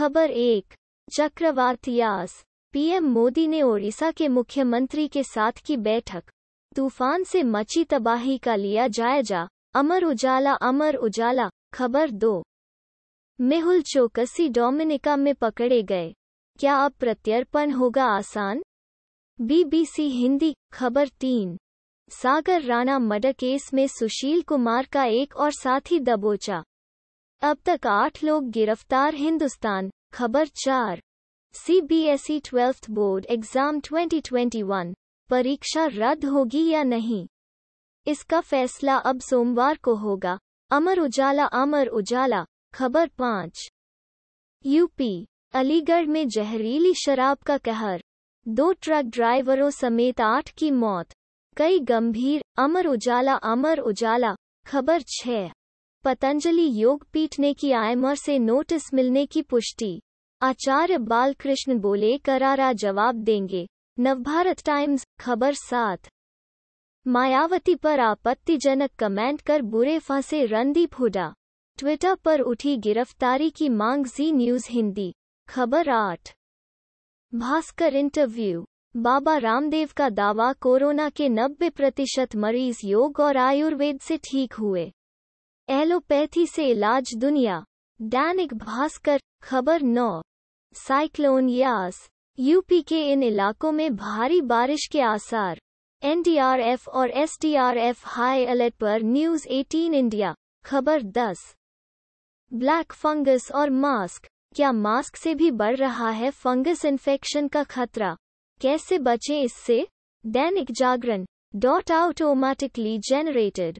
खबर एक चक्रवात यास पीएम मोदी ने ओडिशा के मुख्यमंत्री के साथ की बैठक तूफान से मची तबाही का लिया जायजा अमर उजाला अमर उजाला खबर दो मेहुल चौकसी डोमिनिका में पकड़े गए क्या अब प्रत्यर्पण होगा आसान बीबीसी हिंदी खबर तीन सागर राणा मर्डर केस में सुशील कुमार का एक और साथी दबोचा अब तक आठ लोग गिरफ्तार हिंदुस्तान खबर चार CBSE e twelfth board exam 2021 परीक्षा रद्द होगी या नहीं इसका फैसला अब सोमवार को होगा अमर उजाला अमर उजाला खबर पाँच यूपी अलीगढ़ में जहरीली शराब का कहर दो ट्रक ड्राइवरों समेत आठ की मौत कई गंभीर अमर उजाला अमर उजाला खबर छः पतंजलि योगपीठ ने की आयमर से नोटिस मिलने की पुष्टि आचार्य बालकृष्ण बोले करारा जवाब देंगे नवभारत टाइम्स खबर सात मायावती पर आपत्तिजनक कमेंट कर बुरे फंसे रणदीप हुडा ट्विटर पर उठी गिरफ्तारी की मांग जी न्यूज हिंदी खबर आठ भास्कर इंटरव्यू बाबा रामदेव का दावा कोरोना के 90 प्रतिशत मरीज योग और आयुर्वेद से ठीक हुए एलोपैथी से इलाज दुनिया दैनिक भास्कर खबर नौ साइक्लोन यास यूपी के इन इलाकों में भारी बारिश के आसार एनडीआरएफ और एसडीआरएफ हाई अलर्ट पर न्यूज 18 इंडिया खबर 10 ब्लैक फंगस और मास्क क्या मास्क से भी बढ़ रहा है फंगस इन्फेक्शन का खतरा कैसे बचें इससे दैनिक जागरण डॉट आउटोमेटिकली जेनरेटेड